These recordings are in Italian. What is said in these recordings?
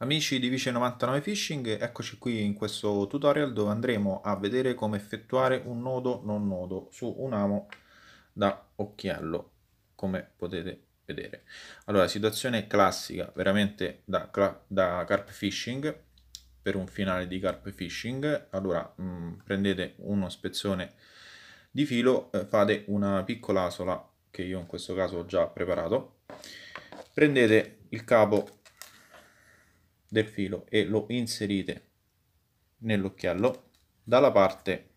Amici di Vice 99 Fishing, eccoci qui in questo tutorial dove andremo a vedere come effettuare un nodo non nodo su un amo da occhiello, come potete vedere. Allora, situazione classica, veramente da, da carp fishing, per un finale di carp fishing. Allora, mh, mm, prendete uno spezzone di filo, eh, fate una piccola asola, che io in questo caso ho già preparato, prendete il capo del filo e lo inserite nell'occhiello dalla parte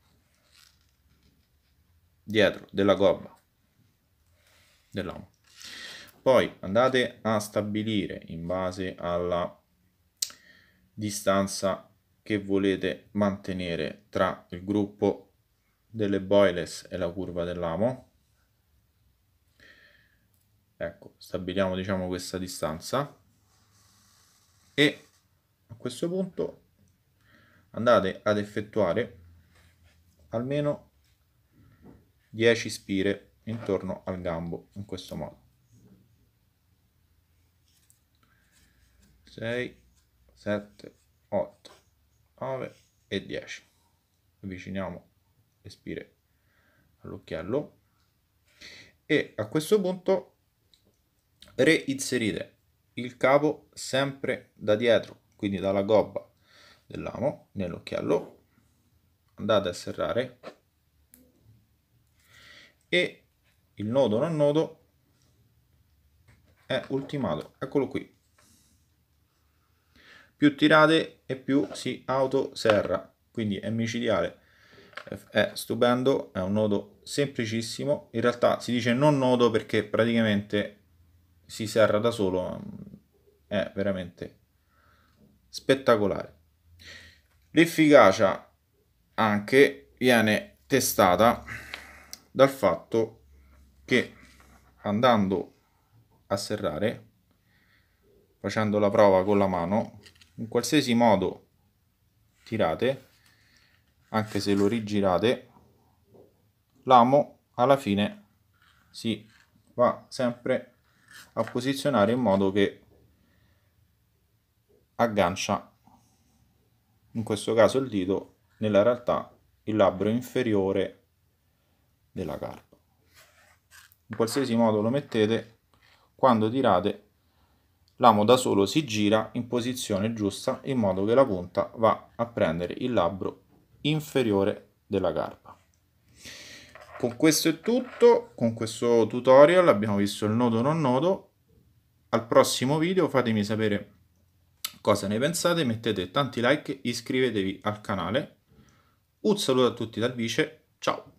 dietro della gobba dell'amo poi andate a stabilire in base alla distanza che volete mantenere tra il gruppo delle boiles e la curva dell'amo ecco stabiliamo diciamo questa distanza e a questo punto andate ad effettuare almeno 10 spire intorno al gambo in questo modo 6 7 8 9 e 10 avviciniamo le spire all'occhiello e a questo punto reinserite il capo sempre da dietro, quindi dalla gobba dell'amo nell'occhiello. Andate a serrare e il nodo non nodo è ultimato, eccolo qui. Più tirate e più si autoserra, quindi è micidiale è stupendo, è un nodo semplicissimo, in realtà si dice non nodo perché praticamente si serra da solo, è veramente spettacolare. L'efficacia anche viene testata dal fatto che andando a serrare, facendo la prova con la mano, in qualsiasi modo tirate, anche se lo rigirate, l'amo alla fine si va sempre a posizionare in modo che aggancia in questo caso il dito nella realtà il labbro inferiore della carpa in qualsiasi modo lo mettete quando tirate l'amo da solo si gira in posizione giusta in modo che la punta va a prendere il labbro inferiore della carpa con questo è tutto con questo tutorial abbiamo visto il nodo non nodo al prossimo video fatemi sapere cosa ne pensate, mettete tanti like, iscrivetevi al canale. Un saluto a tutti dal vice, ciao!